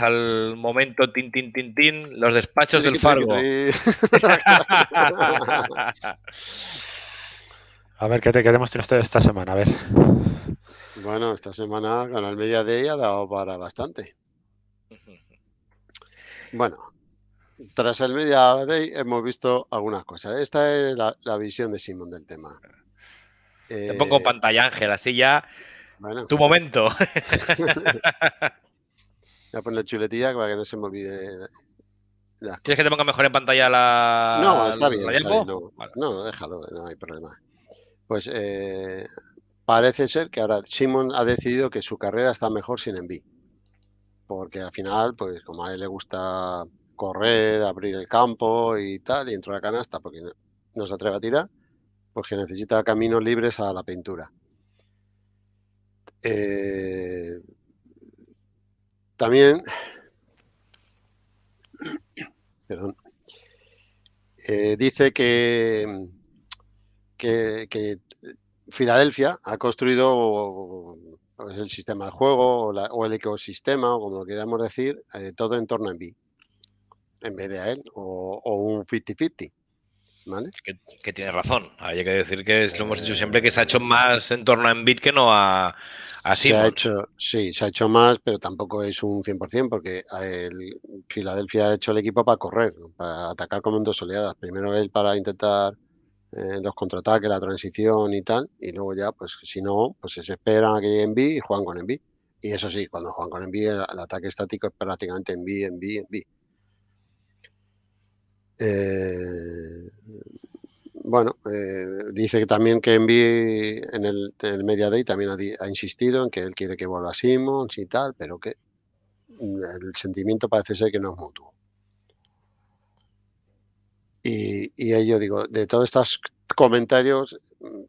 al momento tin, tin, tin, los despachos del Fargo. a ver, ¿qué te queremos tener esta semana? A ver. Bueno, esta semana con el media day ha dado para bastante. Bueno, tras el Media Day hemos visto algunas cosas. Esta es la, visión de Simón del tema. Te pongo eh, pantalla, Ángel, así ya. tu momento. Voy a poner chuletilla para que no se me olvide. ¿Quieres que te ponga mejor en pantalla la. No, está bien. no. déjalo, no hay problema. Pues eh, parece ser que ahora Simon ha decidido que su carrera está mejor sin Envy. Porque al final, pues como a él le gusta correr, abrir el campo y tal, y entró a la canasta porque no, se atreve a tirar, pues que necesita caminos libres a la pintura. Eh, también. Perdón. Eh, dice que, que, Filadelfia ha construido el sistema de juego o, el ecosistema, o como lo queramos decir, eh, todo en torno a Envy, en vez de a él, o, o un 50-50. Que, tiene razón. Hay que decir que es, lo hemos dicho siempre que se ha hecho eh, más en torno a Embiid que no a, a ha hecho Sí, se ha hecho más, pero tampoco es un 100% porque el Filadelfia ha hecho el equipo para correr, para atacar con dos oleadas. Primero él para intentar eh, los contraataques, la transición y tal, y luego ya, pues si no, pues se esperan a que llegue Embiid y juegan con Embiid. Y eso sí, cuando juegan con Envid, el, ataque estático es prácticamente Embiid, en Embiid eh, bueno, eh, dice que también que en el, Media Day también ha, insistido en que él quiere que vuelva a Simmons y tal, pero que el sentimiento parece ser que no es mutuo. Y, y ahí yo digo, de todos estos comentarios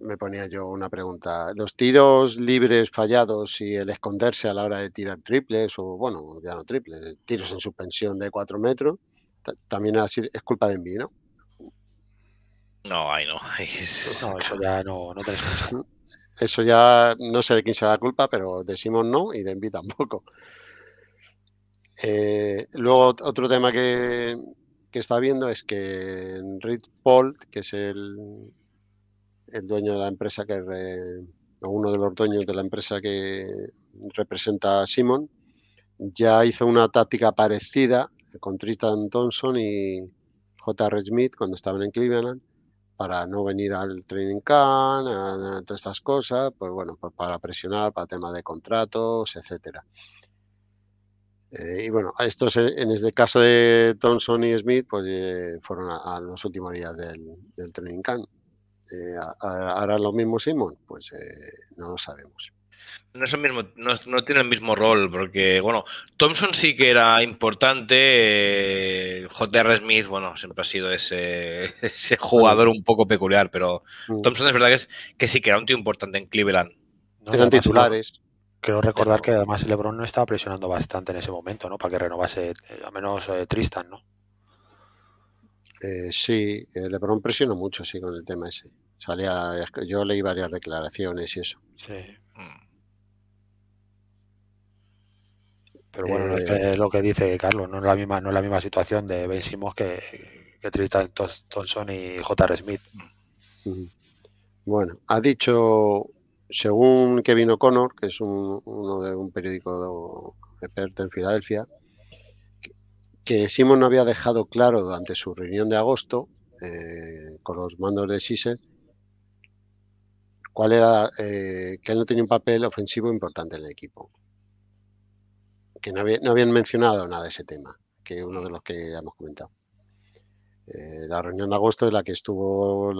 me ponía yo una pregunta. Los tiros libres fallados y el esconderse a la hora de tirar triples, o bueno, ya no triples, tiros en suspensión de 4 metros, también así es culpa de Envy, ¿no? No, ahí no. No, eso ya no, Eso ya no sé de quién será la culpa, pero de Simon no y de Envy tampoco. Eh, luego otro tema que, está viendo es que Reed Paul, que es el, el dueño de la empresa que o uno de los dueños de la empresa que representa a Simon, ya hizo una táctica parecida con Tristan Thompson y J.R. Smith cuando estaban en Cleveland para no venir al training camp, todas estas cosas, pues bueno, pues para presionar, para temas de contratos, etcétera. Eh, y bueno, estos eh, en este caso de Thompson y Smith, pues eh, fueron a, los últimos días del, training camp. Eh, ¿Hará lo mismo Simon? Pues no lo sabemos. No es mismo, no, no, tiene el mismo rol, porque, bueno, Thompson sí que era importante. Eh, J.R. Smith, bueno, siempre ha sido ese, ese jugador un poco peculiar, pero mm. Thompson es verdad que, es, que sí que era un tío importante en Cleveland. No, titulares. Quiero recordar que además LeBron no estaba presionando bastante en ese momento, ¿no? Para que renovase, eh, al menos eh, Tristan, ¿no? sí, LeBron presionó mucho, sí, con el tema ese. yo leí varias declaraciones y eso. Sí. Mm. Pero bueno, es eh, lo que dice Carlos, no es la misma, no es la misma situación de Ben Simmons que, Tristan Thompson y J.R. Smith. Bueno, ha dicho, según Kevin O'Connor, que es uno de un periódico experto en Filadelfia, que Simon no había dejado claro durante su reunión de agosto eh, con los mandos de Sise cuál era eh, que él no tenía un papel ofensivo importante en el equipo que no, habían mencionado nada de ese tema, que uno de los que hemos comentado. Eh, la reunión de agosto en la que estuvo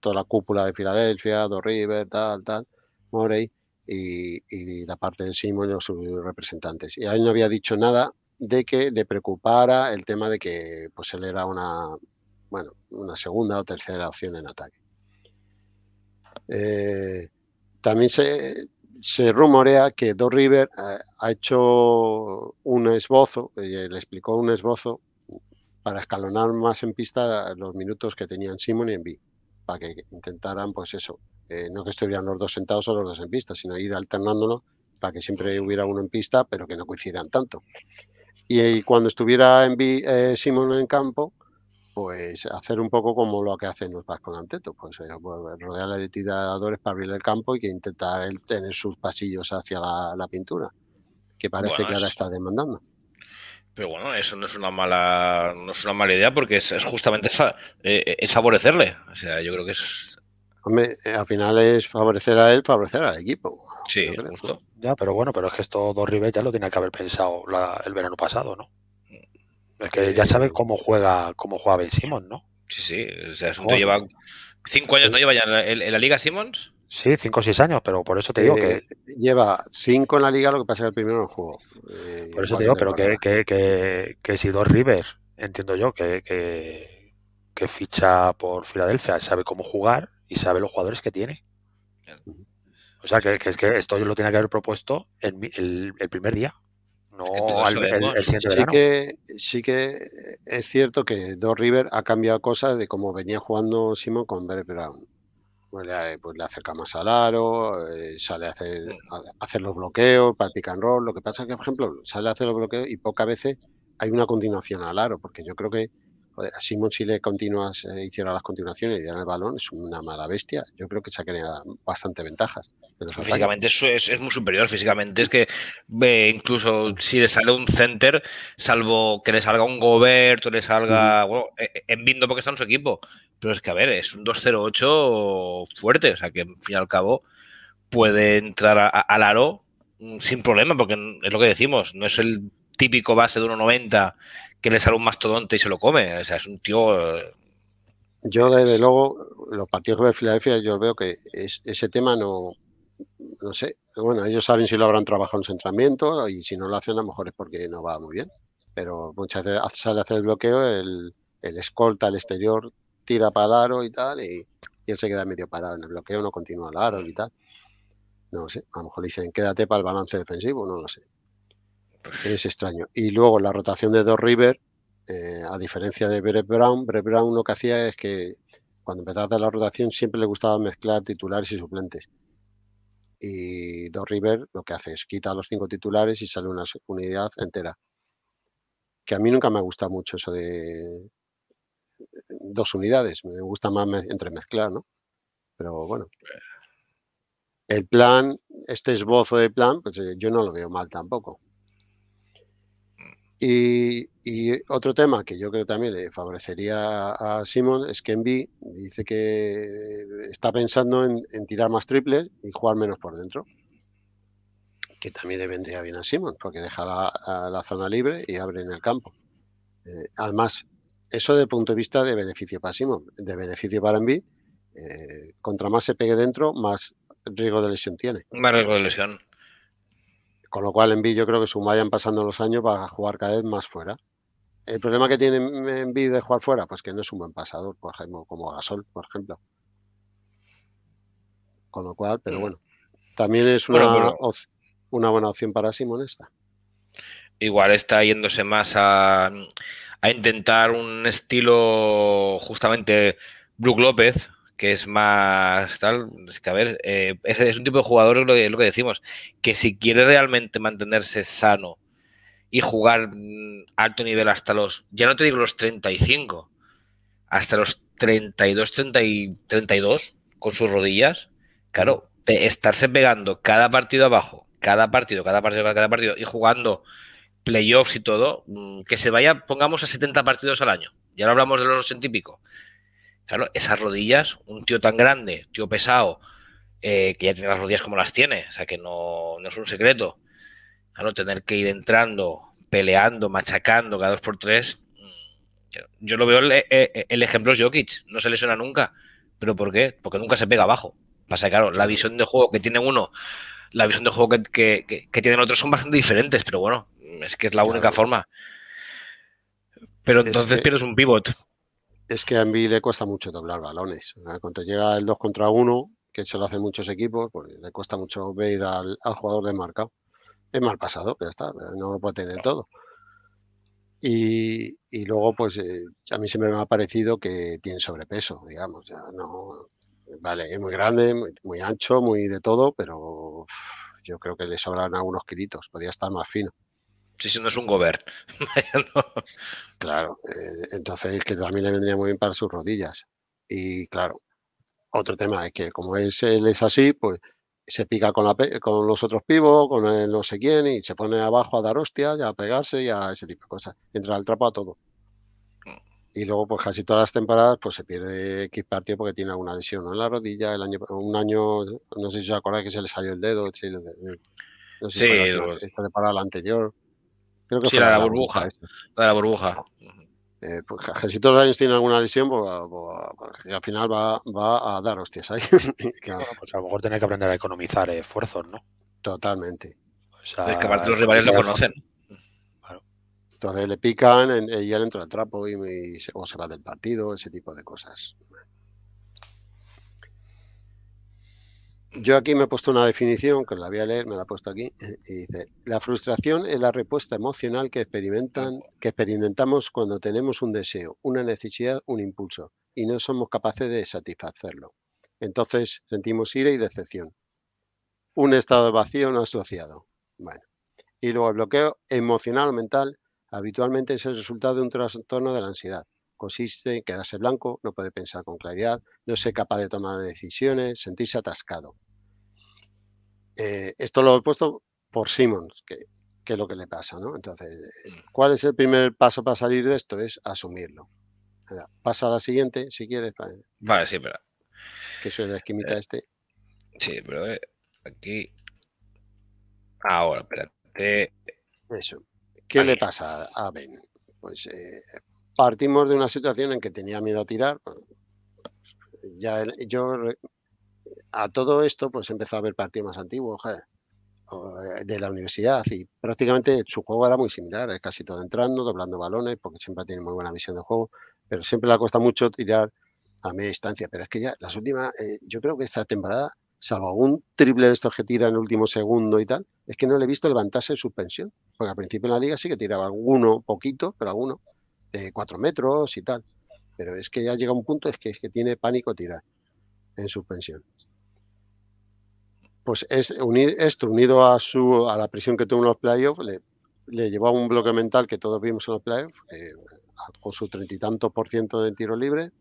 toda la cúpula de Filadelfia, Do River, tal, tal, Morey y, la parte de Simon y los representantes. Y ahí no había dicho nada de que le preocupara el tema de que pues él era una bueno una segunda o tercera opción en ataque. Eh, también se, rumorea que Do River eh, ha hecho un esbozo, le explicó un esbozo para escalonar más en pista los minutos que tenían Simon y Envy, para que intentaran, pues eso, eh, no que estuvieran los dos sentados o los dos en pista, sino ir alternándolo para que siempre hubiera uno en pista, pero que no coincidieran tanto. Y, cuando estuviera Envy, eh, Simon en campo, pues hacer un poco como lo que hacen los Vasco Anteto, pues, eh, pues rodear de tiradores para abrir el campo y que intentar tener sus pasillos hacia la pintura que parece que ahora está demandando. Pero bueno, eso no es una mala, no es una mala idea porque es, justamente eh, eh, favorecerle. O sea, yo creo que es. Hombre, eh, al final es favorecer a él, favorecer al equipo. Sí, justo. Ya, pero bueno, pero es que esto Dos ya lo tenía que haber pensado el verano pasado, ¿no? Es que ya sabe cómo juega, cómo juega Ben Simmons, ¿no? Sí, sí. O sea, es lleva cinco años, ¿no? Lleva ya en la, en la Liga Simmons. Sí, 5 o seis años, pero por eso te digo que. Eh, lleva cinco en la liga, lo que pasa es el primero no jugó. Eh, por eso te digo, pero que, que, que, si dos River, entiendo yo, que, que, ficha por Filadelfia, sabe cómo jugar y sabe los jugadores que tiene. O sea, que, que, que esto yo lo tenía que haber propuesto el, el, primer día, no el, siguiente sí Que, sí que es cierto que Dos River ha cambiado cosas de cómo venía jugando Simon con Brett Brown pues le, pues acerca más al aro, eh, sale a hacer, hacer, los bloqueos para el Lo que pasa es que, por ejemplo, sale a hacer los bloqueos y pocas veces hay una continuación al aro, porque yo creo que Joder, así le continuas, eh, hiciera las continuaciones y diera el balón, es una mala bestia. Yo creo que creado bastante ventajas. Físicamente es, es, muy superior, físicamente. Es que incluso si le sale un center, salvo que le salga un Goberto, le salga. Bueno, e, e, en Bindo porque está en su equipo. Pero es que, a ver, es un 2-0-8 fuerte. O sea que, al fin y al cabo, puede entrar al aro mm, sin problema, porque es lo que decimos, no es el típico base de 1,90 que le sale un mastodonte y se lo come. O sea, es un tío. Eh, yo, desde luego, los partidos de Filadelfia, yo veo que ese tema no. No sé. Bueno, ellos saben si lo habrán trabajado en centramiento y si no lo hacen, a lo mejor es porque no va muy bien. Pero muchas veces sale a hacer el bloqueo, el, el escolta al exterior tira para el aro y tal, y, él se queda medio parado en el bloqueo, no continúa el aro y tal. No sé, a lo mejor dicen quédate para el balance defensivo, no lo sé es extraño. Y luego la rotación de Dos River, eh, a diferencia de Brett Brown, Brett Brown lo que hacía es que cuando empezaba la rotación siempre le gustaba mezclar titulares y suplentes. Y Dos River lo que hace es quita a los cinco titulares y sale una unidad entera. Que a mí nunca me gusta mucho eso de dos unidades. Me gusta más entremezclar, ¿no? Pero bueno. El plan, este esbozo de plan, pues eh, yo no lo veo mal tampoco. Y, otro tema que yo creo también le favorecería a Simon es que Envy dice que está pensando en, tirar más triples y jugar menos por dentro. Que también le vendría bien a Simon porque deja la, zona libre y abre en el campo. Eh, además, eso desde el punto de vista de beneficio para Simon, de beneficio para Envy, eh, contra más se pegue dentro, más riesgo de lesión tiene. Más riesgo de lesión. Con lo cual, Envid yo creo que su vayan pasando los años para a jugar cada vez más fuera. El problema que tiene Envi de jugar fuera, pues que no es un buen pasador, por ejemplo, como Gasol, por ejemplo. Con lo cual, pero bueno, también es una, una buena opción para Simón esta. Igual está yéndose más a, intentar un estilo justamente Brook López, que es más tal, es que a ver, eh, es, un tipo de jugador, es lo, que, decimos, que si quiere realmente mantenerse sano y jugar mm, alto nivel hasta los, ya no te digo los 35, hasta los 32, y 32 con sus rodillas, claro, estarse pegando cada partido abajo, cada partido, cada partido, cada partido y jugando playoffs y todo, mm, que se vaya, pongamos a 70 partidos al año. Ya no hablamos de los 80 y pico. Claro, esas rodillas, un tío tan grande, tío pesado, eh, que ya tiene las rodillas como las tiene, o sea que no, no es un secreto. no tener que ir entrando, peleando, machacando cada dos por tres. Mm, yo lo veo eh, eh, el, ejemplo es Jokic, no se lesiona nunca. ¿Pero por qué? Porque nunca se pega abajo. Pasa claro, la visión de juego que tiene uno, la visión de juego que, tienen otros son bastante diferentes, pero bueno, es que es la única forma. Pero entonces pierdes un pivot, es que a Envy le cuesta mucho doblar balones. Cuando llega el 2 contra 1, que se lo hacen muchos equipos, pues le cuesta mucho ver al, jugador jugador desmarcado. Es mal pasado, ya está, no lo puede tener todo. Y, luego, pues eh, a mí siempre me ha parecido que tiene sobrepeso, digamos. no, vale, es muy grande, muy, ancho, muy de todo, pero yo creo que le sobran algunos kilitos, podría estar más fino si sí, no es un Gobert Claro, eh, entonces que también le vendría muy bien para sus rodillas. Y claro, otro tema es que como es, él es así, pues se pica con, la, con los otros pibos, con no sé quién, y se pone abajo a dar hostias, a pegarse y a ese tipo de cosas. Entra al trapo a todo. Y luego, pues casi todas las temporadas, pues se pierde X partido porque tiene alguna lesión en la rodilla. El año, un año, no sé si os acordáis que se le salió el dedo. no sé sí, se la, paró la anterior sí, la la, burbuja. la de la burbuja. Eh, pues si todos los años tiene alguna lesión, pues, al final va, va, a dar hostias ahí. pues a lo mejor tiene que aprender a economizar esfuerzos, ¿no? Totalmente. es que aparte los rivales lo conocen. Entonces le pican y él entra el trapo y, o se va del partido, ese tipo de cosas. yo aquí me he puesto una definición que la voy a leer, me la he puesto aquí, y dice, la frustración es la respuesta emocional que, experimentan, que experimentamos cuando tenemos un deseo, una necesidad, un impulso, y no somos capaces de satisfacerlo. Entonces sentimos ira y decepción. Un estado vacío no asociado. Bueno. Y luego el bloqueo emocional o mental habitualmente es el resultado de un trastorno de la ansiedad consiste en quedarse blanco, no puede pensar con claridad, no ser capaz de tomar decisiones, sentirse atascado. Eh, esto lo he puesto por Simons, que, es lo que le pasa, ¿no? Entonces, eh, mm. ¿cuál es el primer paso para salir de esto? Es asumirlo. pasa a la siguiente, si quieres. Vale, sí, pero... Que soy esquimita eh, este. Sí, pero aquí... Ahora, espérate. Eso. ¿Qué le pasa a Ben? Pues partimos de una situación en que tenía miedo a tirar. Pues, ya yo a todo esto, pues empezó a haber partidos más antiguos eh, de la universidad y prácticamente su juego era muy similar, es casi todo entrando, doblando balones, porque siempre tiene muy buena visión de juego, pero siempre le cuesta mucho tirar a media distancia. Pero es que ya las últimas, eh, yo creo que esta temporada, salvo algún triple de estos que tira en el último segundo y tal, es que no le he visto levantarse en suspensión, porque al principio en la liga sí que tiraba alguno, poquito, pero alguno, de cuatro metros y tal. Pero es que ya llega un punto, es que, es que tiene pánico tirar en suspensión pues es, esto unido a, su, a la presión que tuvo en los playoffs, le, le llevó a un bloque mental que todos vimos en los playoffs, con su treinta y tantos por ciento de tiro libre,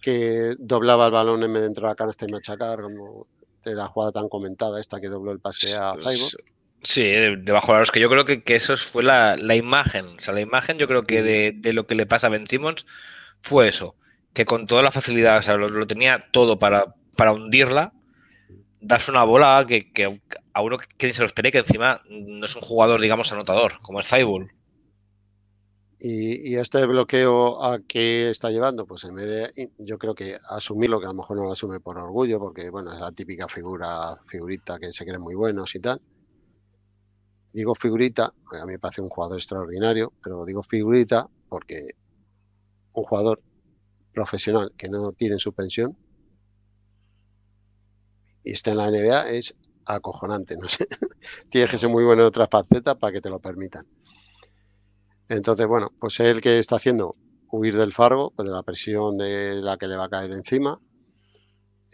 que doblaba el balón en medio de entrar a canasta y machacar, como de la jugada tan comentada, esta que dobló el pase a Cyborg. Sí, debajo de los que yo creo que, eso fue la, imagen. O sea, la imagen yo creo que mm. de, lo que le pasa a Ben Simmons fue eso. Que con toda la facilidad, o sea, lo, tenía todo para, para hundirla das una bola que, a uno que se lo espere, que encima no es un jugador, digamos, anotador, como es Zybul. Y, este bloqueo a qué está llevando, pues en vez de, yo creo que asumirlo, que a lo mejor no lo asume por orgullo, porque bueno, es la típica figura, figurita que se creen muy buenos y tal. Digo figurita, a mí me parece un jugador extraordinario, pero digo figurita porque un jugador profesional que no tiene su pensión y está en la NBA es acojonante, no sé. Tienes que ser muy bueno en otras facetas para que te lo permitan. Entonces, bueno, pues él el que está haciendo huir del Fargo, pues de la presión de la que le va a caer encima.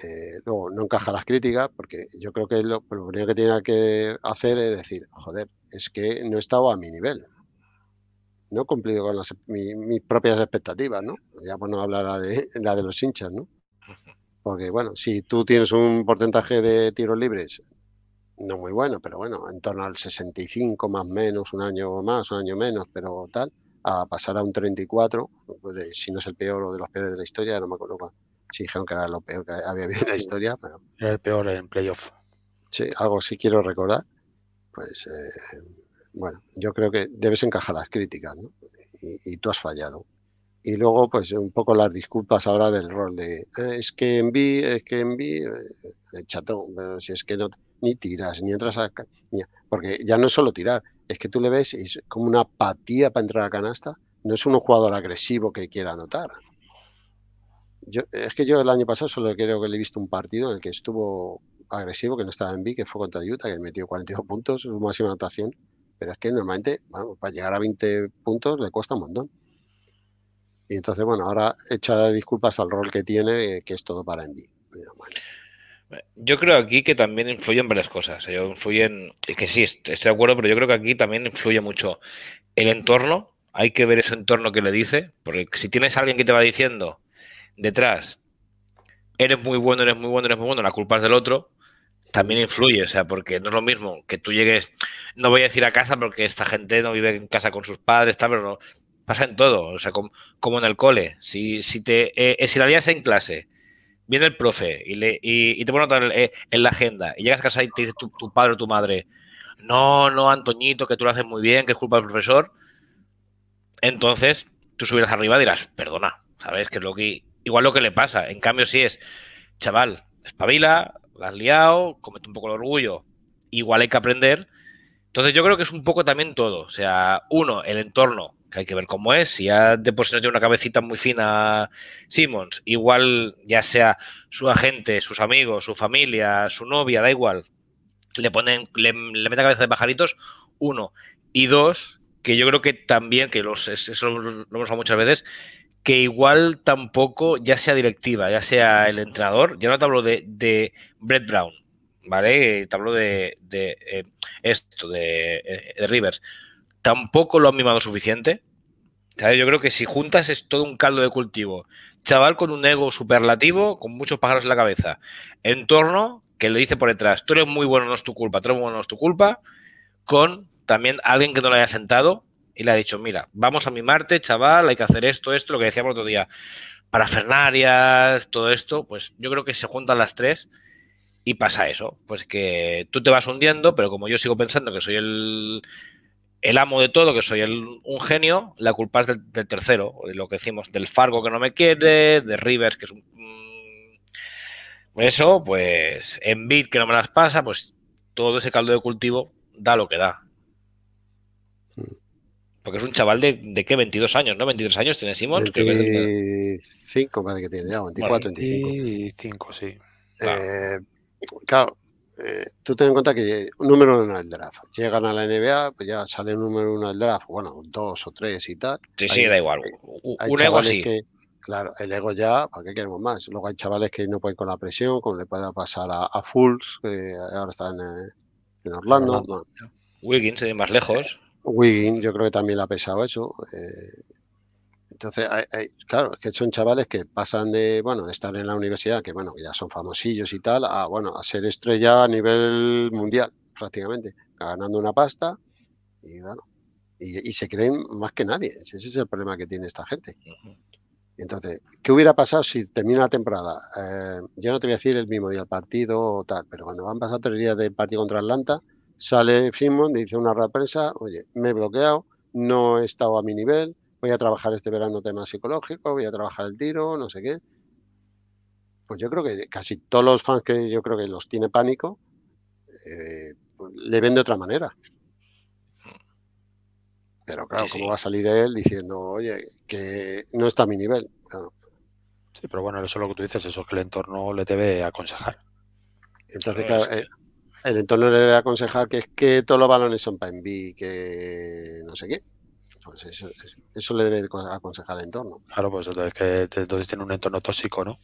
Eh, luego, no encaja las críticas, porque yo creo que lo primero que tiene que hacer es decir, joder, es que no he estado a mi nivel. No he cumplido con mis propias expectativas, ¿no? Ya pues no hablará de la de los hinchas, ¿no? Porque, bueno, si tú tienes un porcentaje de tiros libres no muy bueno, pero bueno, en torno al 65 más o menos, un año más, un año menos, pero tal, a pasar a un 34, pues si no es el peor o de los peores de la historia, no me acuerdo si dijeron que era lo peor que había habido en la historia, pero... Era el peor en playoff. Sí, algo sí quiero recordar, pues eh, bueno, yo creo que debes encajar las críticas, ¿no? y tú has fallado y luego pues un poco las disculpas ahora del rol de eh, es que en B, es que enví, eh, el chatón, pero si es que no ni tiras, ni entras a porque ya no es solo tirar, es que tú le ves es como una apatía para entrar a canasta, no es un jugador agresivo que quiera anotar. Yo, es que yo el año pasado solo creo que le he visto un partido en el que estuvo agresivo, que no estaba en B, que fue contra Utah, que metió 42 puntos, su máxima anotación, pero es que normalmente, bueno, para llegar a 20 puntos le cuesta un montón. Y entonces, bueno, ahora echa disculpas al rol que tiene, eh, que es todo para Andy. Eh, yo creo aquí que también influyen varias cosas. Yo influyen, es que sí, estoy de acuerdo, pero yo creo que aquí también influye mucho el entorno. Hay que ver ese entorno que le dice, porque si tienes a alguien que te va diciendo detrás, eres muy bueno, eres muy bueno, eres muy bueno, la culpa es del otro, también influye, o sea, porque no es lo mismo que tú llegues, no voy a decir a casa porque esta gente no vive en casa con sus padres, tal, pero no, pasa en todo, o sea, como, en el cole. Si, si te, eh, eh, si la lías en clase, viene el profe y, le, y, te pone eh, en, la agenda y llegas a casa y te dice tu, padre o tu madre, no, no, Antoñito, que tú lo haces muy bien, que es culpa del profesor, entonces tú subirás arriba y dirás, perdona, ¿sabes? Que es lo que, igual lo que le pasa. En cambio, si es, chaval, espabila, la has liado, comete un poco el orgullo, igual hay que aprender. Entonces yo creo que es un poco también todo. O sea, uno, el entorno que hay que ver cómo es. Si ya de por no tiene una cabecita muy fina Simmons, igual ya sea su agente, sus amigos, su familia, su novia, da igual, le ponen, le, meten cabeza de pajaritos, uno. Y dos, que yo creo que también, que los, eso lo, hemos hablado muchas veces, que igual tampoco, ya sea directiva, ya sea el entrenador, ya no te hablo de, de Brett Brown, ¿vale? Te hablo de, de eh, esto, de, eh, de Rivers tampoco lo han mimado suficiente. Yo creo que si juntas es todo un caldo de cultivo. Chaval con un ego superlativo, con muchos pájaros en la cabeza. Entorno que le dice por detrás, tú eres muy bueno, no es tu culpa, tú eres muy bueno, no es tu culpa. Con también alguien que no le haya sentado y le ha dicho, mira, vamos a mimarte, chaval, hay que hacer esto, esto, lo que decíamos el otro día. Para Fernarias, todo esto, pues yo creo que se juntan las tres y pasa eso. Pues que tú te vas hundiendo, pero como yo sigo pensando que soy el el amo de todo, que soy un genio, la culpa es del, tercero, de eh, lo que decimos, del Fargo que no me quiere, de Rivers que es un... Mm, eso, pues En Bit, que no me las pasa, pues todo ese caldo de cultivo da lo que da. Hmm. Porque es un chaval de, de qué, 22 años, ¿no? 23 años tiene Simons? 25 parece que tiene, ya, 24, 25. 25, sí. Eh, claro eh, tú ten en cuenta que número uno del draft. Llegan a la NBA, pues ya sale el número uno del draft, bueno, dos o tres y tal. Sí, sí, da igual. Un ego sí. Que, claro, el ego ya, ¿para qué queremos más? Luego hay chavales que no pueden con la presión, como le pueda pasar a, a Fulls, que ahora está en, eh, Orlando. wiggins se eh, Wiggins, más lejos. Wiggins, yo creo que también le ha pesado eso. Eh, entonces, hay, claro, es que son chavales que pasan de, bueno, de estar en la universidad, que bueno, ya son famosillos y tal, a, bueno, a ser estrella a nivel mundial, prácticamente, ganando una pasta y bueno, y, se creen más que nadie. Ese es el problema que tiene esta gente. Entonces, ¿qué hubiera pasado si termina la temporada? Eh, yo no te voy a decir el mismo día el partido o tal, pero cuando van pasando tres días del partido contra Atlanta, sale y dice una represa, oye, me he bloqueado, no he estado a mi nivel, voy a trabajar este verano tema psicológico, voy a trabajar el tiro, no sé qué. Pues yo creo que casi todos los fans que yo creo que los tiene pánico, eh, pues, le ven de otra manera. Pero claro, ¿cómo va a salir él diciendo, oye, que no está a mi nivel? Sí, pero bueno, eso es lo que tú dices, eso es que el entorno le debe aconsejar. Entonces, claro, el, entorno le debe aconsejar que es que todos los balones son para enví, que no sé qué. Pues eso, le debe aconsejar al entorno. Claro, pues entonces, que, tiene un entorno tóxico, ¿no?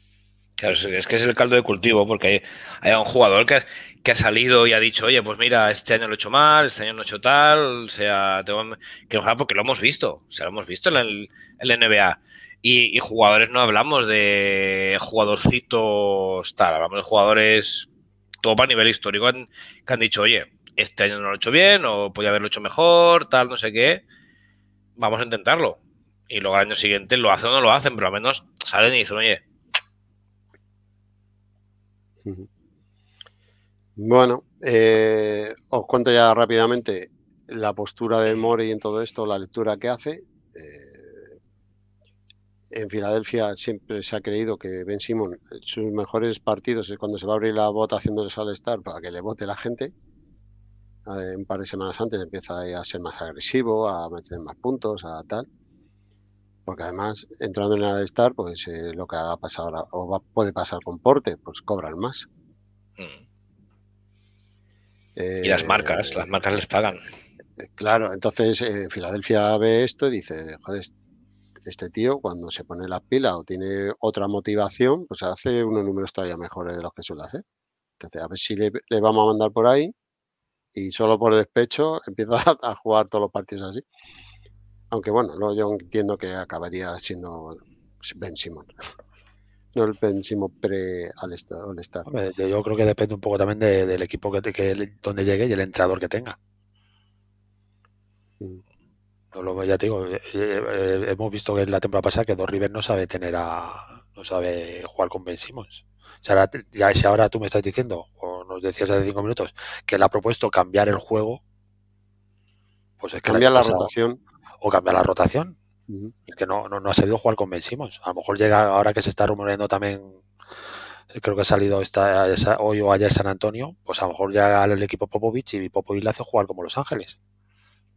Claro, es que es el caldo de cultivo, porque hay, un jugador que, que, ha salido y ha dicho, oye, pues mira, este año lo he hecho mal, este año no he hecho tal, o sea, tengo que porque lo hemos visto, o sea, lo hemos visto en el, NBA. Y, jugadores no hablamos de jugadorcitos tal, hablamos de jugadores top a nivel histórico que han dicho, oye, este año no lo he hecho bien, o podía haberlo hecho mejor, tal, no sé qué vamos a intentarlo. Y luego al año siguiente lo hacen o no lo hacen, pero al menos salen y dicen, oye. Bueno, eh, os cuento ya rápidamente la postura de Mori en todo esto, la lectura que hace. Eh, en Filadelfia siempre se ha creído que Ben Simon, sus mejores partidos es cuando se va a abrir la votación del All-Star para que le vote la gente eh, un par de semanas antes empieza a ser más agresivo, a meter más puntos, a tal. Porque además, entrando en el all pues eh, lo que ha pasado ahora, o puede pasar con Porte, pues cobran más. Mm. y las marcas, eh, las marcas les pagan. Claro, entonces Filadelfia ve esto y dice, joder, este, este tío cuando se pone la pila... o tiene otra motivación, pues hace unos números todavía mejores de los que suele hacer. Entonces, a ver si le vamos a mandar por ahí y solo por despecho empieza a jugar todos los partidos así. Aunque bueno, no, yo entiendo que acabaría siendo Ben Simon. No el Ben Simon pre al estar. Yo creo que depende un poco también del equipo que, que, donde llegue y el entrenador que tenga. Mm. ya te digo, eh, eh, hemos visto que en la temporada pasada que Dos River no sabe tener a no sabe jugar con Ben Simmons ya, si ahora tú me estás diciendo, o nos decías hace cinco minutos, que le ha propuesto cambiar el juego, pues es que... Cambiar la, rotación. O cambiar la rotación. que no, no, no, ha sabido jugar con Ben Simons. A lo mejor llega ahora que se está rumoreando también, creo que ha salido esta, hoy o ayer San Antonio, pues a lo mejor llega el equipo Popovich y Popovich le hace jugar como Los Ángeles.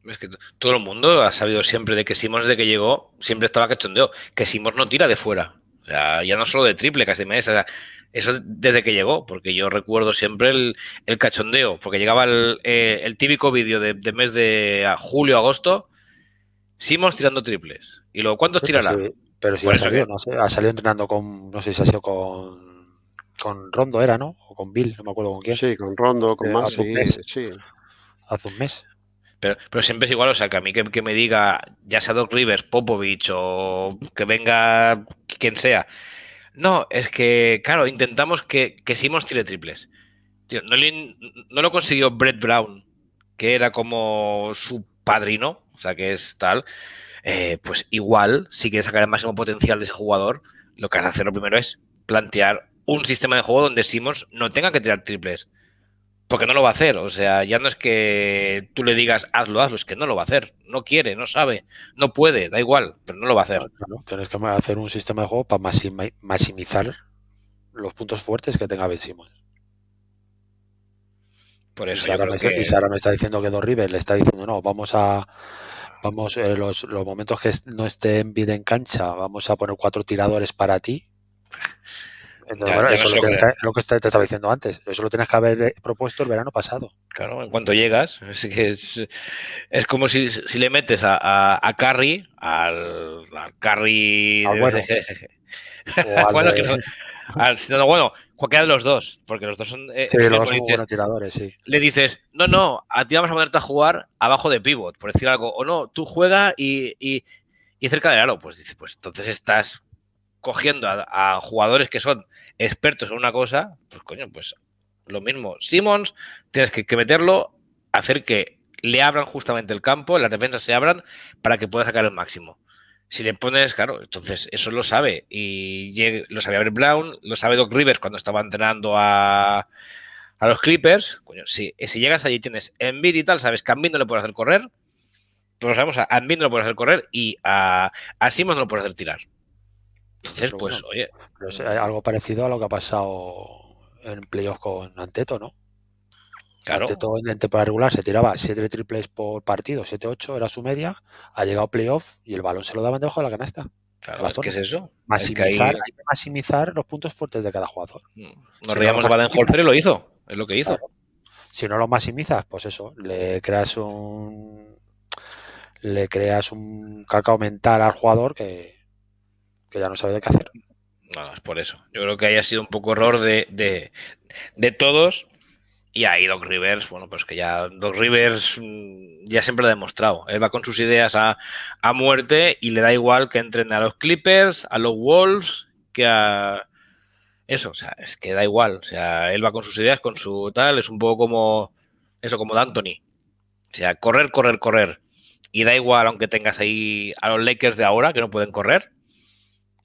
Es que todo el mundo ha sabido siempre de que Simons desde que llegó siempre estaba cachondeo, que Simons no tira de fuera. ya no solo de triple, casi de mesa. Eso desde que llegó, porque yo recuerdo siempre el, el cachondeo, porque llegaba el, eh, típico vídeo de, mes de julio, agosto, Simons tirando triples. Y luego, ¿cuántos tirará? pero si ha salido, no sé, ha salido entrenando con, no sé si ha sido con, con Rondo, era, ¿no? O con Bill, no me acuerdo con quién. Sí, con Rondo, con eh, más hace, un mes, hace un mes. Pero, pero, siempre es igual, o sea, que a mí que me diga, ya sea Doc Rivers, Popovich o que venga quien sea, no, es que, claro, intentamos que, que Simmons tire triples. no, lo consiguió Brett Brown, que era como su padrino, o sea, que es tal. Eh, pues igual, si quieres sacar el máximo potencial de ese jugador, lo que has de hacer lo primero es plantear un sistema de juego donde Simmons no tenga que tirar triples. Porque no lo va a hacer. O sea, ya no es que tú le digas hazlo, hazlo, es que no lo va a hacer. No quiere, no sabe, no puede, da igual, pero no lo va a hacer. tienes que hacer un sistema de juego para maximizar los puntos fuertes que tenga Ben Por eso. Y Sara, me, está diciendo que dos River le está diciendo, no, vamos a. Vamos, eh, los, los, momentos que no esté en vida en cancha, vamos a poner cuatro tiradores para ti eso lo, que, te, estaba diciendo antes. Eso lo tienes que haber eh, propuesto el verano pasado. Claro, en cuanto llegas, es, que es, como si, le metes a, a, Carry, al, al Carry. bueno. bueno, cualquiera de los dos, porque los dos son. Eh, eh, tiradores, sí. Le dices, no, no, a ti vamos a ponerte a jugar abajo de pivot, por decir algo. O no, tú juegas y, cerca del aro. Pues dice, pues entonces estás cogiendo a, jugadores que son expertos en una cosa, pues coño, pues lo mismo. Simmons, tienes que, meterlo, hacer que le abran justamente el campo, las defensas se abran para que pueda sacar el máximo. Si le pones, claro, entonces eso lo sabe. Y lo sabe haber Brown, lo sabe Doc Rivers cuando estaba entrenando a, los Clippers. Coño, si, llegas allí tienes Envid y tal, sabes que a no le puedes hacer correr. Pero pues sabemos, a Embiid no lo puedes hacer correr y a, a no lo puedes hacer tirar. Pues, mm. algo parecido a lo que ha pasado en playoff con Anteto, ¿no? Claro. Anteto en temporada regular se tiraba 7 triples por partido, 7-8 era su media, ha llegado playoff y el balón se lo daban debajo de la canasta. Claro, ¿Qué es eso? Maximizar, hay... que maximizar los puntos fuertes de cada jugador. Mm, nos reíamos de baden lo hizo, es lo que hizo. Si no lo maximizas, pues eso, le creas un le creas un cacao mental al jugador que, que ya no sabía qué hacer. No, es por eso. Yo creo que haya sido un poco error de, todos. Y ahí Doc Rivers, bueno, pues que ya Doc Rivers mm, ya siempre lo ha demostrado. Él va con sus ideas a, a muerte y le da igual que entren a los Clippers, a los Wolves, que a... Eso, o sea, es que da igual. O sea, él va con sus ideas, con su tal, es un poco como... Eso, como D'Antoni. O sea, correr, correr, correr. Y da igual aunque tengas ahí a los Lakers de ahora, que no pueden correr,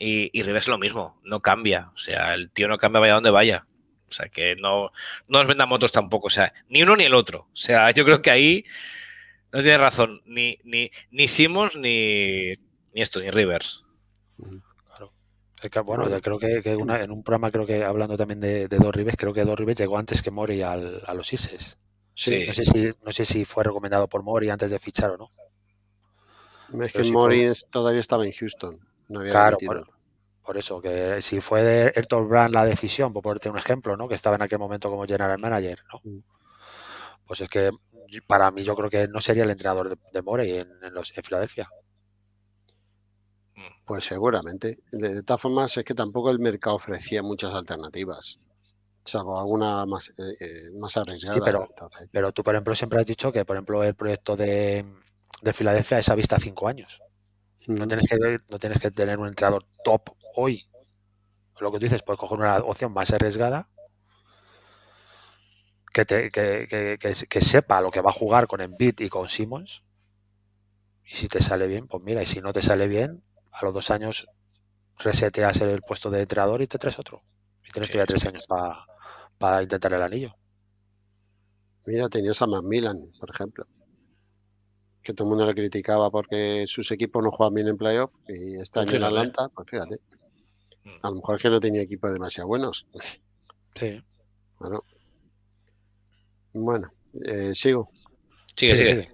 y, y es lo mismo, no cambia. O sea, el tío no cambia vaya donde vaya. O sea, que no, nos vendan motos tampoco. O sea, ni uno ni el otro. O sea, yo creo que ahí no tiene razón. Ni, ni, ni ni, esto, ni Rivers. Claro. bueno, yo creo que, en un programa, creo que hablando también de, de Dos Rivers, creo que Dos Rivers llegó antes que Mori a los ISES. Sí. No, sé si, fue recomendado por Mori antes de fichar o no. Es que Mori todavía estaba en Houston. No claro, por, eso, que si fue de Brand la decisión, por ponerte un ejemplo, ¿no? Que estaba en aquel momento como general manager, mm. Pues es que para mí yo creo que no sería el entrenador de, Morey en, los, Filadelfia. Mm. Pues seguramente. De, todas formas, es que tampoco el mercado ofrecía muchas alternativas. Salvo alguna más, eh, eh, más arriesgada. pero, pero, tú, por ejemplo, siempre has dicho que, por ejemplo, el proyecto de, de Filadelfia es a vista cinco años. No tienes que, no tienes que tener un entrenador top hoy. Lo que tú dices, puedes coger una opción más arriesgada que, te, que, sepa lo que va a jugar con Embiid y con Simmons. Y si te sale bien, pues mira, y si no te sale bien, a los dos años reseteas el puesto de entrenador y te traes otro. Y tienes ir a tres años para intentar el anillo. Mira, tenías a Milan, por ejemplo que todo el mundo le criticaba porque sus equipos no juegan bien en playoff y está en Atlanta, pues fíjate. Mm. A lo mejor es que no tenía equipos demasiado buenos. Sí. Bueno. Bueno, eh, sigo. Sigue, sigue.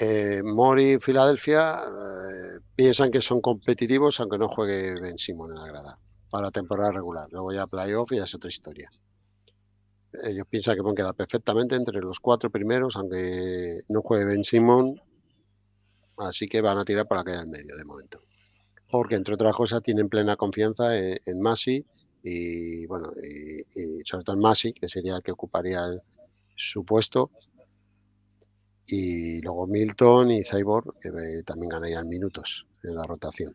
Eh, Mori y Filadelfia eh, piensan que son competitivos aunque no juegue Ben Simón en la grada para temporada regular. Luego ya playoff y ya es otra historia ellos piensan que van a quedar perfectamente entre los cuatro primeros, aunque no juegue Ben Simón. Así que van a tirar por la calle del medio de momento. Porque, entre otras cosas, tienen plena confianza en, en y, bueno, sobre todo en Masi, que sería el que ocuparía su puesto. Y luego Milton y Cyborg, que eh, también ganarían minutos en la rotación.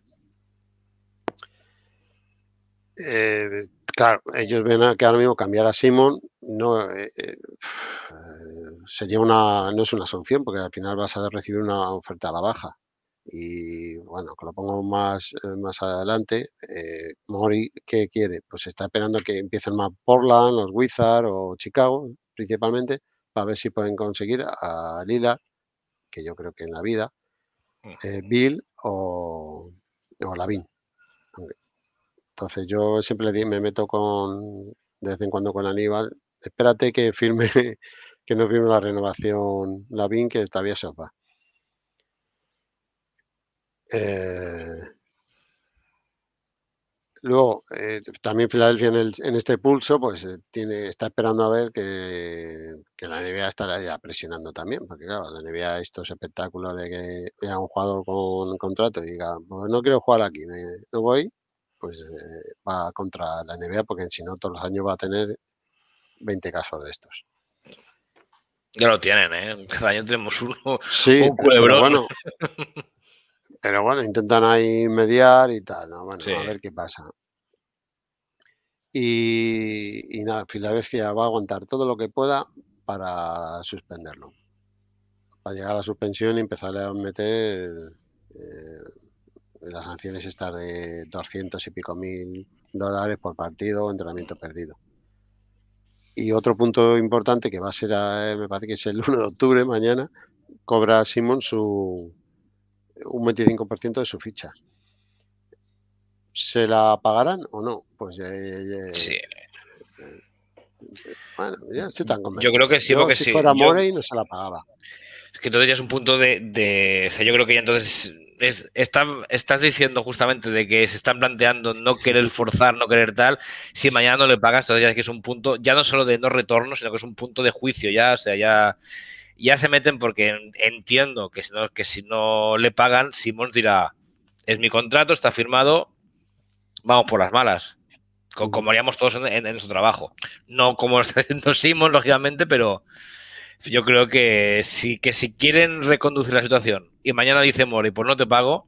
Eh, claro, ellos ven que ahora mismo cambiar a Simon no eh, eh, sería una no es una solución porque al final vas a recibir una oferta a la baja y bueno que lo pongo más eh, más adelante Mori qué quiere pues está esperando que empiecen más Portland los Wizard o Chicago principalmente para ver si pueden conseguir a Lila que yo creo que en la vida Bill o o Lavin entonces yo siempre me meto con, de vez en cuando con Aníbal, espérate que firme, que no firme la renovación Lavín, que todavía se va. Eh, luego, eh, también Filadelfia en, este pulso, pues eh, tiene, está esperando a ver que, la NBA estará ya presionando también, porque claro, la NBA estos espectáculos de que haya un jugador con contrato y diga, pues no quiero jugar aquí, me, no voy, pues eh, va contra la NBA, porque si no, todos los años va a tener 20 casos de estos. Ya lo tienen, ¿eh? Cada año tenemos uno. Sí, un pero bueno. pero bueno, intentan ahí mediar y tal. ¿no? Bueno, a ver qué pasa. Y, nada, Filadelfia va a aguantar todo lo que pueda para suspenderlo. Para llegar a la suspensión y empezar a meter eh, las sanciones estar de 200 y pico mil dólares por partido o entrenamiento perdido. Y otro punto importante que va a ser, eh, me parece que es el 1 de octubre, mañana, cobra Simon su, un 25% de su ficha. ¿Se la pagarán o no? Pues ya, eh, eh, sí. Bueno, ya estoy tan convencido. Yo creo que sí, porque si fuera Morey no se la pagaba. Es que entonces ya es un punto de, de... O sea, yo creo que ya entonces estás diciendo justamente de que se están planteando no querer forzar, no querer tal, si mañana no le pagas, entonces ya es que es un punto, ya no solo de no retorno, sino que es un punto de juicio, ya, o sea, ya, ya se meten porque entiendo que si no, le pagan, Simón dirá, es mi contrato, está firmado, vamos por las malas, como, haríamos todos en, nuestro trabajo. No como está haciendo Simón, lógicamente, pero... Yo creo que si, que si quieren reconducir la situación y mañana dice Mori, pues no te pago,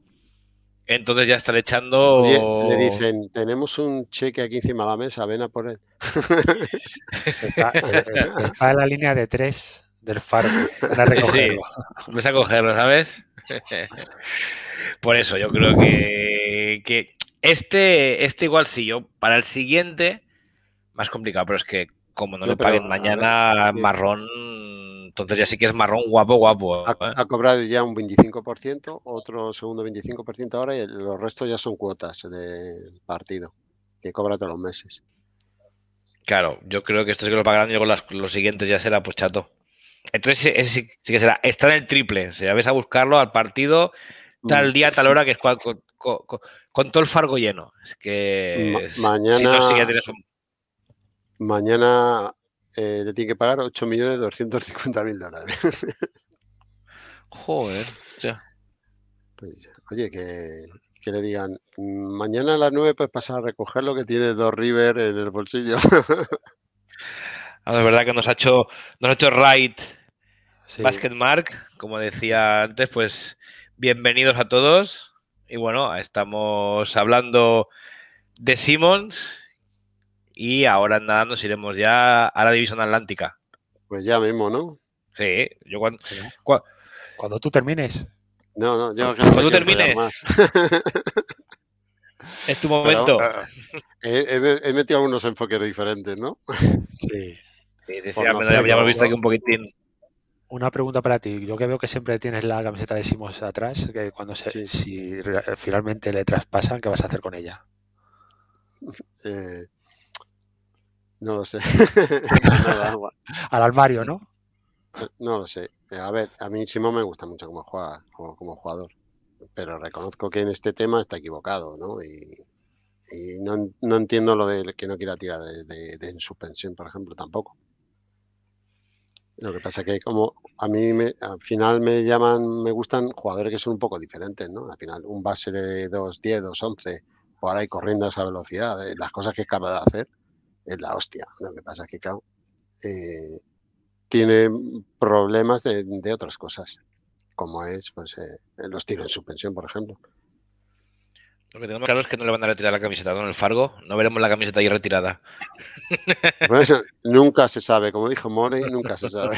entonces ya estaré echando. Le dicen, tenemos un cheque aquí encima de la mesa, ven a por él. está, en la línea de tres del faro. A recogerlo. Sí, a cogerlo, ¿sabes? por eso, yo creo que, que este, este igual sí, yo para el siguiente, más complicado, pero es que como no, lo paguen mañana, marrón entonces ya sí que es marrón guapo, guapo. Ha, ¿eh? cobrado ya un 25%, otro segundo 25% ahora y los restos ya son cuotas del partido, que cobra todos los meses. Claro, yo creo que esto es que lo pagarán y luego los siguientes ya será pues chato. Entonces ese sí, que será, está en el triple, ya ves a buscarlo al partido tal mm. día, tal hora, que es con, con, todo el fargo lleno. Es que mañana... que tienes un... Mañana le eh, tiene que pagar 8.250.000 dólares. Joder, pues, oye, que, le digan, mañana a las 9 pues pasar a recoger lo que tiene Dos River en el bolsillo. de ah, verdad que nos ha hecho, nos ha hecho right Basket Mark, como decía antes, pues bienvenidos a todos. Y bueno, estamos hablando de Simmons y ahora andando nos iremos ya a la división atlántica. Pues ya mismo, ¿no? Sí, yo cuando... tú termines. No, no, yo... Cuando tú termines. es tu momento. he, metido algunos enfoques diferentes, ¿no? Sí. Sí, sí, visto aquí un poquitín. Una pregunta para ti. Yo que veo que siempre tienes la camiseta de Simos atrás, que cuando si finalmente le traspasan, ¿qué vas a hacer con ella? Eh, no lo sé. Al armario, ¿no? No lo sé. A ver, a mí Simón me gusta mucho como, juega, como, jugador, pero reconozco que en este tema está equivocado, ¿no? Y, no, entiendo lo de que no quiera tirar de, suspensión, por ejemplo, tampoco. Lo que pasa es que como a mí me, al final me llaman, me gustan jugadores que son un poco diferentes, ¿no? Al final un base de 2-10, 2-11, por ahí corriendo a esa velocidad, eh, las cosas que es capaz de hacer, es la hostia. Lo que pasa es que, eh, tiene problemas de, otras cosas, como es pues, eh, los tiros en suspensión, por ejemplo. Lo que tenemos claro es que no le van a retirar la camiseta, ¿no? El Fargo, no veremos la camiseta ahí retirada. Bueno, nunca se sabe, como dijo Morey, nunca se sabe.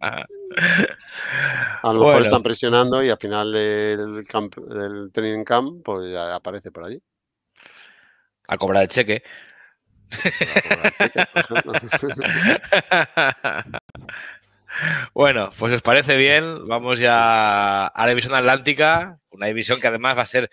a lo mejor están presionando y al final del, del training camp, pues ya aparece por allí. A cobrar el cheque. bueno, pues os parece bien, vamos ya a la división atlántica, una división que además va a ser